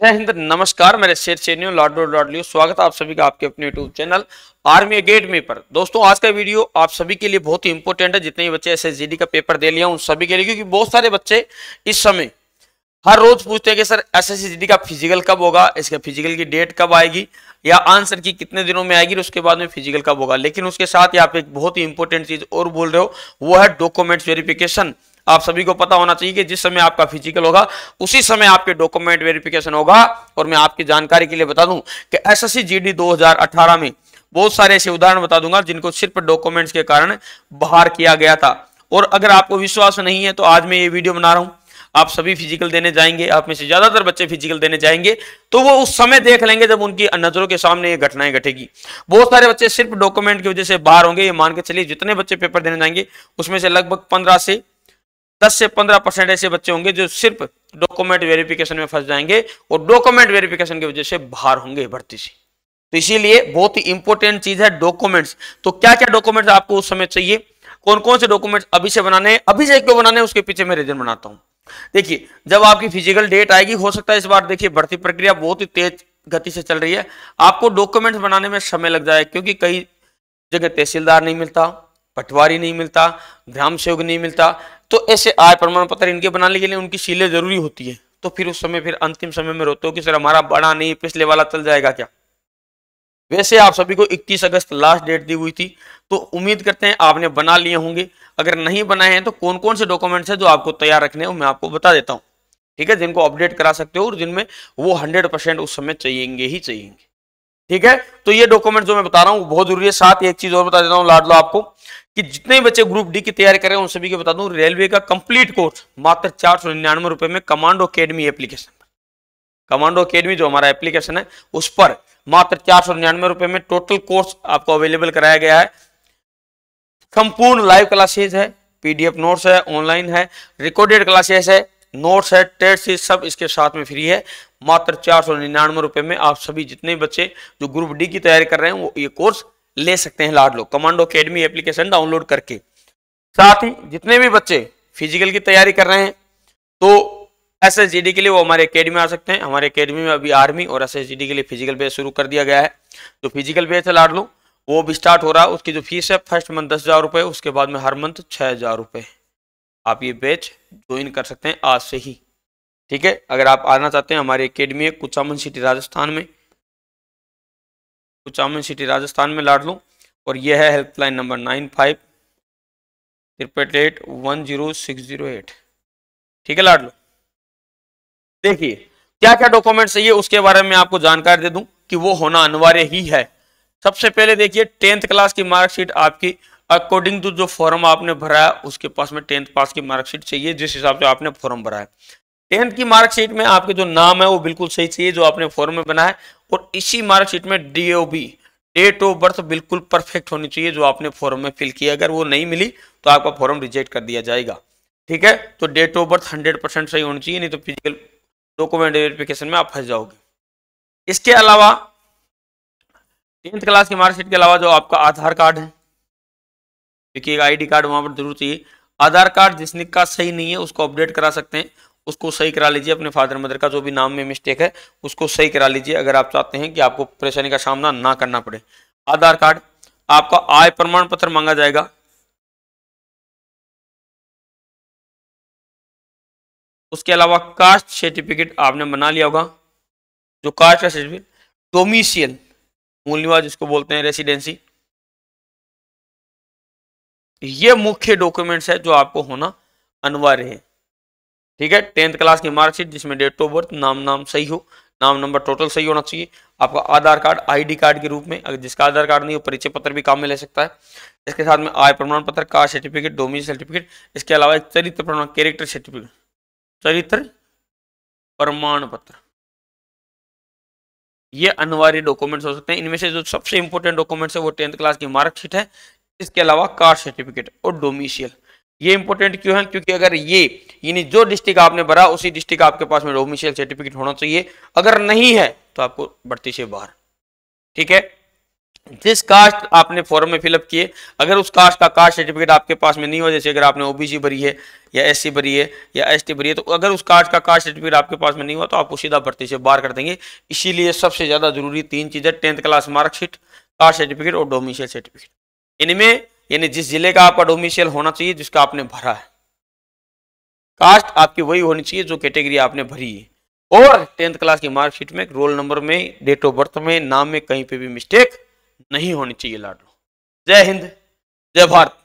जय हिंद नमस्कार मेरे शेर चेनियो लॉर्ड लॉर्ड लियो स्वागत है आप सभी का आपके अपने यूट्यूब चैनल आर्मी अकेडमी पर दोस्तों आज का वीडियो आप सभी के लिए बहुत ही इंपॉर्टेंट है जितने भी बच्चे एस का पेपर दे लिया उन सभी के लिए क्योंकि बहुत सारे बच्चे इस समय हर रोज पूछते हैं कि सर एस एस का फिजिकल कब होगा इसके फिजिकल की डेट कब आएगी या आंसर की कितने दिनों में आएगी उसके बाद में फिजिकल कब होगा लेकिन उसके साथ ही आप एक बहुत ही इंपॉर्टेंट चीज और बोल रहे हो वो है डॉक्यूमेंट्स वेरिफिकेशन आप सभी को पता होना चाहिए कि जिस समय आपका फिजिकल होगा उसी समय आपके डॉक्यूमेंट वेरिफिकेशन होगा और मैं आपकी जानकारी के लिए बता दूं कि एसएससी जीडी 2018 में बहुत सारे ऐसे उदाहरण बता दूंगा जिनको सिर्फ डॉक्यूमेंट्स के कारण बाहर किया गया था और अगर आपको विश्वास नहीं है तो आज मैं ये वीडियो बना रहा हूं आप सभी फिजिकल देने जाएंगे आप में से ज्यादातर बच्चे फिजिकल देने जाएंगे तो वो उस समय देख लेंगे जब उनकी नजरों के सामने ये घटनाएं घटेगी बहुत सारे बच्चे सिर्फ डॉक्यूमेंट की वजह से बाहर होंगे ये मान के चलिए जितने बच्चे पेपर देने जाएंगे उसमें से लगभग पंद्रह से 10 से 15 परसेंट ऐसे बच्चे होंगे जो सिर्फ डॉक्यूमेंट वेरिफिकेशन में फंस जाएंगे और डॉक्यूमेंट वेरिफिकेशन की वजह से बाहर होंगे भर्ती से तो इसीलिए बहुत ही इंपॉर्टेंट चीज है डॉक्यूमेंट्स तो क्या क्या डॉक्यूमेंट्स आपको उस समय चाहिए कौन कौन से डॉक्यूमेंट्स अभी से बनाने हैं अभी से क्यों बनाने उसके पीछे मैं रीजन बनाता हूँ देखिए जब आपकी फिजिकल डेट आएगी हो सकता है इस बार देखिए भर्ती प्रक्रिया बहुत ही तेज गति से चल रही है आपको डॉक्यूमेंट्स बनाने में समय लग जाए क्योंकि कई जगह तहसीलदार नहीं मिलता पटवारी नहीं मिलता ग्राम सेवक नहीं मिलता तो ऐसे आय प्रमाण पत्र इनके बनाने के लिए उनकी सीलें जरूरी होती है तो फिर उस समय फिर अंतिम समय में रोते हो कि सर हमारा बड़ा नहीं पिछले वाला चल जाएगा क्या वैसे आप सभी को 21 अगस्त लास्ट डेट दी हुई थी तो उम्मीद करते हैं आपने बना लिए होंगे अगर नहीं बनाए हैं तो कौन कौन से डॉक्यूमेंट्स हैं जो आपको तैयार रखने हैं मैं आपको बता देता हूं ठीक है जिनको अपडेट करा सकते हो और जिनमें वो हंड्रेड परसेंट उस समय चाहिए ही चाहिए ठीक है तो ये डॉक्यूमेंट जो मैं बता रहा हूँ बहुत जरूरी है साथ एक चीज और बता देता हूँ लाड लो आपको कि जितने बच्चे ग्रुप डी की तैयारी कर रहे हैं उन सभी को बता दूं रेलवे का कंप्लीट कोर्स मात्र चार सौ निन्यानवे रुपए में commando academy application commando academy जो हमारा एप्लीकेशन है उस पर मात्र चार सौ निन्यानवे रुपए में टोटल कोर्स आपको अवेलेबल कराया गया है संपूर्ण लाइव क्लासेज है पीडीएफ नोट्स है ऑनलाइन है रिकॉर्डेड क्लासेस है नोट्स है टेस्ट ये सब इसके साथ में फ्री है मात्र चार सौ निन्यानवे रुपये में आप सभी जितने बच्चे जो ग्रुप डी की तैयारी कर रहे हैं वो ये कोर्स ले सकते हैं लाड लो कमांडो अकेडमी एप्लीकेशन डाउनलोड करके साथ ही जितने भी बच्चे फिजिकल की तैयारी कर रहे हैं तो एस के लिए वो हमारे अकेडमी आ सकते हैं हमारे अकेडमी में अभी आर्मी और एस के लिए फिजिकल बेस शुरू कर दिया गया है तो फिजिकल बेस है लाड लो वो भी स्टार्ट हो रहा है उसकी जो फीस है फर्स्ट मंथ दस हज़ार रुपए उसके बाद में हर मंथ छः हज़ार है आप ये बैच ज्वाइन कर सकते हैं आज से ही ठीक है अगर आप आना चाहते हैं हमारी अकेडमी है कुचामन सिटी राजस्थान में कुचामन सिटी राजस्थान में लाड लूँ और यह है helpline number nine five triple eight one zero six zero eight ठीक है लाड लो देखिए क्या क्या डॉक्यूमेंट चाहिए उसके बारे में आपको जानकारी दे दूं कि वो होना अनिवार्य ही है सबसे पहले देखिए टेंथ क्लास की मार्कशीट आपकी अकॉर्डिंग टू जो फॉर्म आपने भरा है उसके पास में टेंथ पास की मार्कशीट चाहिए जिस हिसाब से आपने फॉर्म भरा है टेंथ की मार्कशीट में आपके जो नाम है वो बिल्कुल सही चाहिए जो आपने फॉर्म में बनाया है और इसी मार्कशीट में डीओबी डेट ऑफ बर्थ बिल्कुल परफेक्ट होनी चाहिए जो आपने फॉर्म में फिल किया अगर वो नहीं मिली तो आपका फॉर्म रिजेक्ट कर दिया जाएगा ठीक है तो date of birth hundred percent सही होनी चाहिए नहीं तो फिजिकल डॉक्यूमेंट वेरिफिकेशन में आप फंस जाओगे इसके अलावा टेंथ क्लास की मार्कशीट के अलावा जो आपका आधार कार्ड है एक आईडी कार्ड वहाँ पर जरूर चाहिए आधार कार्ड जिसने का सही नहीं है उसको अपडेट करा सकते हैं उसको सही करा लीजिए अपने फादर मदर का जो भी नाम में मिस्टेक है उसको सही करा लीजिए अगर आप चाहते हैं कि आपको परेशानी का सामना ना करना पड़े आधार कार्ड आपका आय प्रमाण पत्र मांगा जाएगा उसके अलावा कास्ट सर्टिफिकेट आपने बना लिया होगा जो कास्ट का सर्टिफिकेट डोमिशियल मूल निवास जिसको बोलते हैं रेसिडेंसी ये मुख्य डॉक्यूमेंट्स है जो आपको होना अनिवार्य है ठीक है टेंथ क्लास की मार्कशीट जिसमें डेट ऑफ बर्थ नाम नाम सही हो नाम नंबर टोटल सही होना चाहिए आपका आधार कार्ड आईडी कार्ड के रूप में अगर जिसका आधार कार्ड नहीं हो परिचय पत्र भी काम में ले सकता है इसके साथ में आय प्रमाण पत्र कास्ट सर्टिफिकेट डोमिन सर्टिफिकेट इसके अलावा एक चरित्र प्रमाण कैरेक्टर सर्टिफिकेट चरित्र प्रमाण पत्र ये अनिवार्य डॉक्यूमेंट्स हो सकते हैं इनमें से जो सबसे इंपॉर्टेंट डॉक्यूमेंट्स है वो टेंथ क्लास की मार्कशीट है इसके अलावा कास्ट सर्टिफिकेट और डोमिशियल ये इंपॉर्टेंट क्यों है क्योंकि अगर ये यानी जो डिस्ट्रिक्ट आपने भरा उसी डिस्ट्रिक्ट आपके पास में डोमिशियल सर्टिफिकेट होना चाहिए अगर नहीं है तो आपको भर्ती से बाहर ठीक है जिस कास्ट आपने फॉर्म में फिलअप किए अगर उस कास्ट का कास्ट सर्टिफिकेट आपके पास में नहीं हो जैसे अगर आपने ओबीसी भरी है या एससी भरी है या एसटी भरी है तो अगर उस कास्ट का कास्ट सर्टिफिकेट आपके पास में नहीं हुआ तो आपको सीधा भर्ती से बाहर कर देंगे इसीलिए सबसे ज़्यादा जरूरी तीन चीज़ें tenth class marksheet caste certificate और डोमिशियल सर्टिफिकेट इनमें यानी जिस जिले का आपका डोमिशियल होना चाहिए जिसका आपने भरा है कास्ट आपकी वही होनी चाहिए जो कैटेगरी आपने भरी है और टेंथ क्लास की मार्कशीट में रोल नंबर में डेट ऑफ बर्थ में नाम में कहीं पे भी मिस्टेक नहीं होनी चाहिए लाडो जय हिंद जय भारत